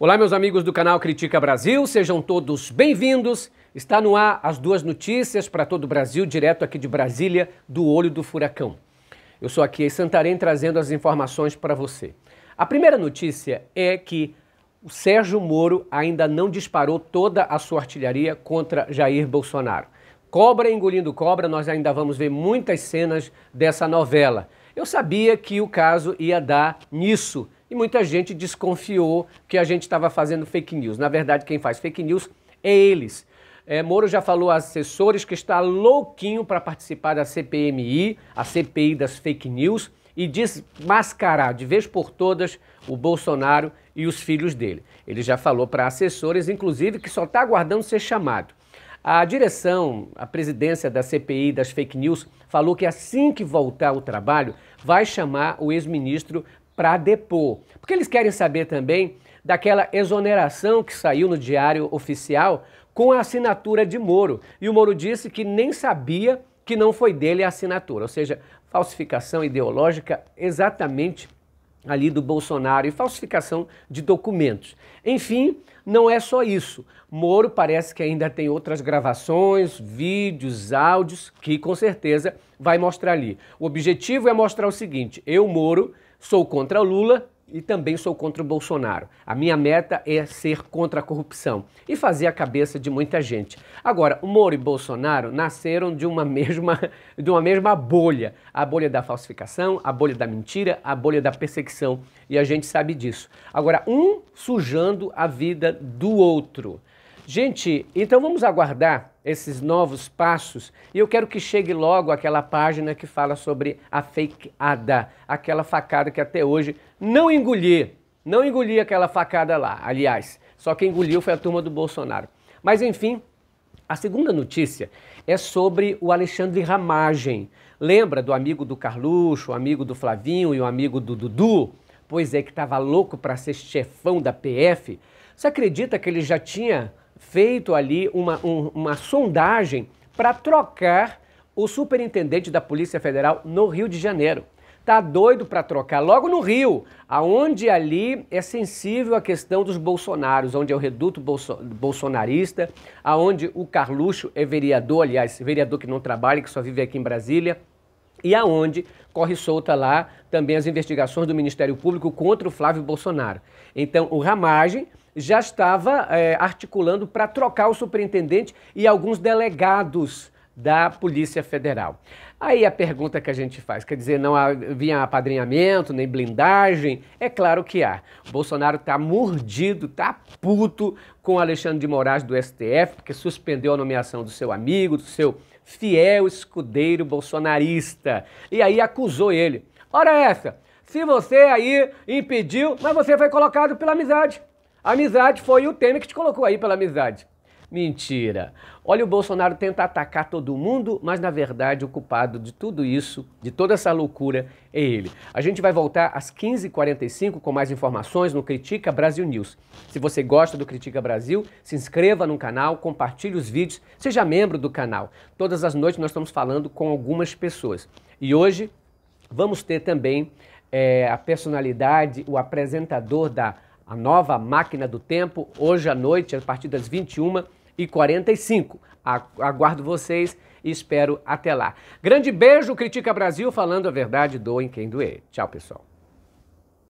Olá, meus amigos do canal Critica Brasil, sejam todos bem-vindos. Está no ar as duas notícias para todo o Brasil, direto aqui de Brasília, do olho do furacão. Eu sou aqui em Santarém trazendo as informações para você. A primeira notícia é que o Sérgio Moro ainda não disparou toda a sua artilharia contra Jair Bolsonaro. Cobra engolindo cobra, nós ainda vamos ver muitas cenas dessa novela. Eu sabia que o caso ia dar nisso e muita gente desconfiou que a gente estava fazendo fake news. Na verdade, quem faz fake news é eles. É, Moro já falou a assessores que está louquinho para participar da CPMI, a CPI das fake news, e desmascarar de vez por todas o Bolsonaro e os filhos dele. Ele já falou para assessores, inclusive, que só está aguardando ser chamado. A direção, a presidência da CPI das fake news, falou que assim que voltar ao trabalho, vai chamar o ex-ministro para depor. Porque eles querem saber também daquela exoneração que saiu no Diário Oficial com a assinatura de Moro. E o Moro disse que nem sabia que não foi dele a assinatura, ou seja, falsificação ideológica exatamente ali do Bolsonaro e falsificação de documentos. Enfim, não é só isso. Moro parece que ainda tem outras gravações, vídeos, áudios que com certeza vai mostrar ali. O objetivo é mostrar o seguinte: eu, Moro, Sou contra o Lula e também sou contra o Bolsonaro. A minha meta é ser contra a corrupção e fazer a cabeça de muita gente. Agora, o Moro e Bolsonaro nasceram de uma mesma de uma mesma bolha, a bolha da falsificação, a bolha da mentira, a bolha da perseguição, e a gente sabe disso. Agora, um sujando a vida do outro. Gente, então vamos aguardar esses novos passos e eu quero que chegue logo aquela página que fala sobre a fakeada, aquela facada que até hoje não engoli, não engoli aquela facada lá, aliás, só quem engoliu foi a turma do Bolsonaro. Mas enfim, a segunda notícia é sobre o Alexandre Ramagem. Lembra do amigo do Carluxo, o amigo do Flavinho e o amigo do Dudu? Pois é, que estava louco para ser chefão da PF. Você acredita que ele já tinha feito ali uma, um, uma sondagem para trocar o superintendente da Polícia Federal no Rio de Janeiro. Tá doido para trocar logo no Rio, aonde ali é sensível a questão dos bolsonaros, onde é o reduto bolso bolsonarista, aonde o Carluxo é vereador, aliás, vereador que não trabalha, que só vive aqui em Brasília e aonde corre solta lá também as investigações do Ministério Público contra o Flávio Bolsonaro. Então, o Ramagem já estava é, articulando para trocar o superintendente e alguns delegados da Polícia Federal. Aí a pergunta que a gente faz, quer dizer, não havia apadrinhamento, nem blindagem? É claro que há. O Bolsonaro está mordido, está puto com Alexandre de Moraes do STF, porque suspendeu a nomeação do seu amigo, do seu fiel escudeiro bolsonarista. E aí acusou ele. Ora é essa, se você aí impediu, mas você foi colocado pela amizade. A amizade foi o Temer que te colocou aí pela amizade. Mentira. Olha o Bolsonaro tenta atacar todo mundo, mas na verdade o culpado de tudo isso, de toda essa loucura, é ele. A gente vai voltar às 15h45 com mais informações no Critica Brasil News. Se você gosta do Critica Brasil, se inscreva no canal, compartilhe os vídeos, seja membro do canal. Todas as noites nós estamos falando com algumas pessoas. E hoje vamos ter também é, a personalidade, o apresentador da a nova máquina do tempo, hoje à noite, a partir das 21 e 45. Aguardo vocês e espero até lá. Grande beijo, Critica Brasil, falando a verdade, doem quem doer. Tchau, pessoal.